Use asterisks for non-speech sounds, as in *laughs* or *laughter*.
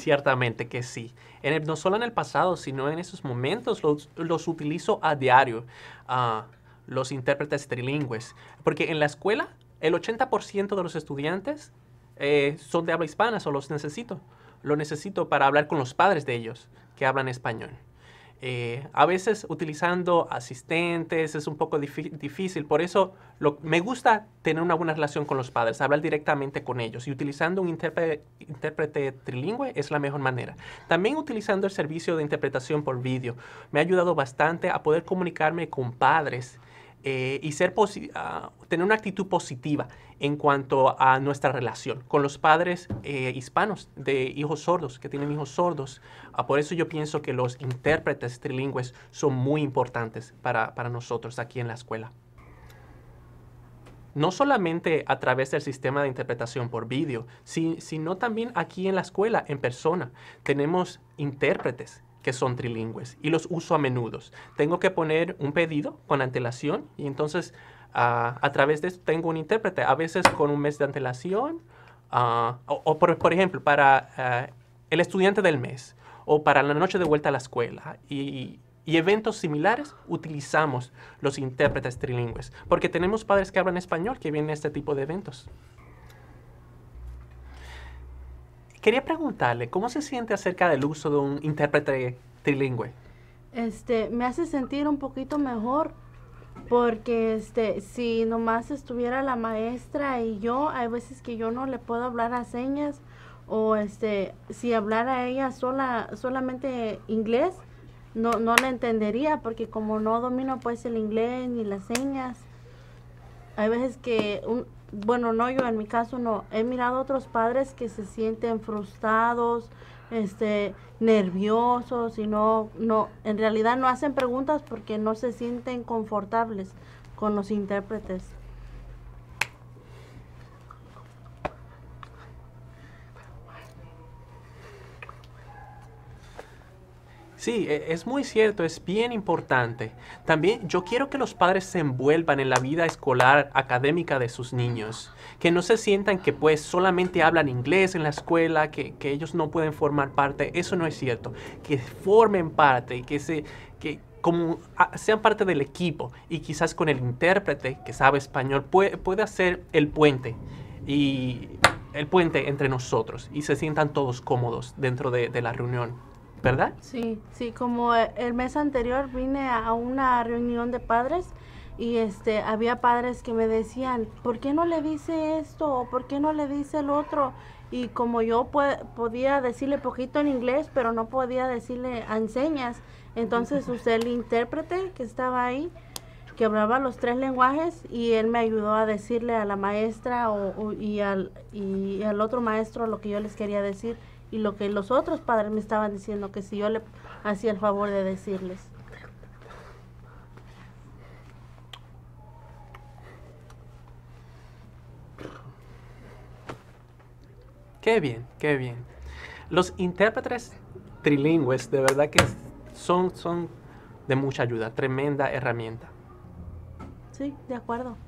Ciertamente que sí. En no solo en el pasado, sino en esos momentos los, utilizo a diario, ah, los intérpretes trilingües. Porque en la escuela, el 80% de los estudiantes eh, son de habla hispana, o los necesito. Lo necesito para hablar con los padres de ellos que hablan español. Eh, a veces utilizando asistentes es un poco difícil, por eso me gusta tener una buena relación con los padres, hablar directamente con ellos y utilizando un intérprete, intérprete trilingüe es la mejor manera. También utilizando el servicio de interpretación por vídeo me ha ayudado bastante a poder comunicarme con padres eh, y ser ah, tener una actitud positiva en cuanto a nuestra relación con los padres eh, hispanos de hijos sordos, que tienen hijos sordos. Ah, por eso yo pienso que los intérpretes trilingües son muy importantes para, para nosotros aquí en la escuela no solamente a través del sistema de interpretación por vídeo, sino también aquí en la escuela, en persona. Tenemos intérpretes que son trilingües y los uso a menudo. Tengo que poner un pedido con antelación y entonces ah, a través de esto tengo un intérprete, a veces con un mes de antelación ah, o, por, ejemplo para ah, el estudiante del mes o para la noche de vuelta a la escuela y, y eventos similares utilizamos los intérpretes trilingües porque tenemos padres que hablan español que vienen a este tipo de eventos. Quería preguntarle, ¿cómo se siente acerca del uso de un intérprete trilingüe? Este, me hace sentir un poquito mejor porque este, si nomás estuviera la maestra y yo, hay veces que yo no le puedo hablar a señas o este, si hablara ella sola solamente inglés, no no la entendería porque como no domino pues el inglés ni las señas. Hay veces que, un, bueno, no yo en mi caso no, he mirado otros padres que se sienten frustrados, este, nerviosos y no, no, en realidad no hacen preguntas porque no se sienten confortables con los intérpretes. Sí, e, es muy cierto, es bien importante. También yo quiero que los padres se envuelvan en la vida escolar académica de sus niños, que no se sientan que pues solamente hablan inglés en la escuela, que, ellos no pueden formar parte, eso no es cierto, que formen parte y que se... Que, como ah, sean parte del equipo y quizás con el intérprete que sabe español puede, puede hacer el puente y el puente entre nosotros y se sientan todos cómodos dentro de la reunión. ¿verdad? Sí, sí, como eh, el mes anterior vine a una reunión de padres y este había padres que me decían, "¿Por qué no le dice esto por qué no le dice el otro?" Y como yo podía decirle poquito en inglés, pero no podía decirle a enseñas, entonces *laughs* usted el intérprete que estaba ahí que hablaba los tres lenguajes y él me ayudó a decirle a la maestra y, al, y, al, otro maestro lo que yo les quería decir y lo que los otros padres me estaban diciendo, que si yo le hacía el favor de decirles. Qué bien, qué bien. Los intérpretes trilingües de verdad que son, son de mucha ayuda, tremenda herramienta. Sí, de acuerdo.